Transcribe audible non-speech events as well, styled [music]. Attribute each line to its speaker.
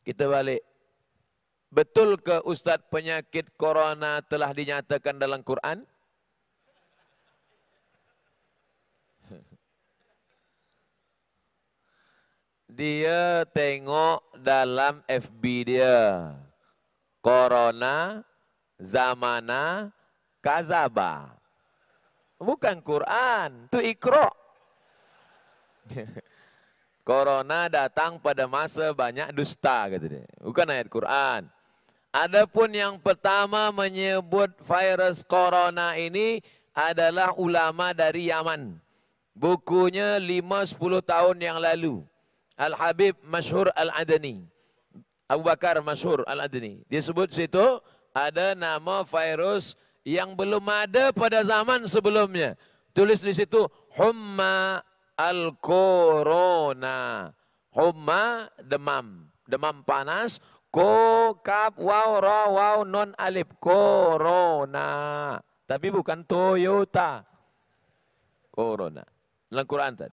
Speaker 1: Kita balik. Betul ke Ustaz penyakit corona telah dinyatakan dalam Quran? [laughs] Dia tengok dalam FB dia. Corona zamana kazaba. Bukan Quran, tu Iqra. [laughs] Corona datang pada masa banyak dusta kata dia. Bukan ayat Quran. Adapun yang pertama menyebut virus corona ini adalah ulama dari Yaman. Bukunya 5-10 tahun yang lalu. Al-Habib Mashur Al-Adani. Abu Bakar Mashur Al-Adani. Dia sebut situ ada nama virus yang belum ada pada zaman sebelumnya. Tulis di situ Humma al corona homa demam demam panas ko kap wow ro wow non alif corona tapi bukan toyota corona dalam Quran tadi.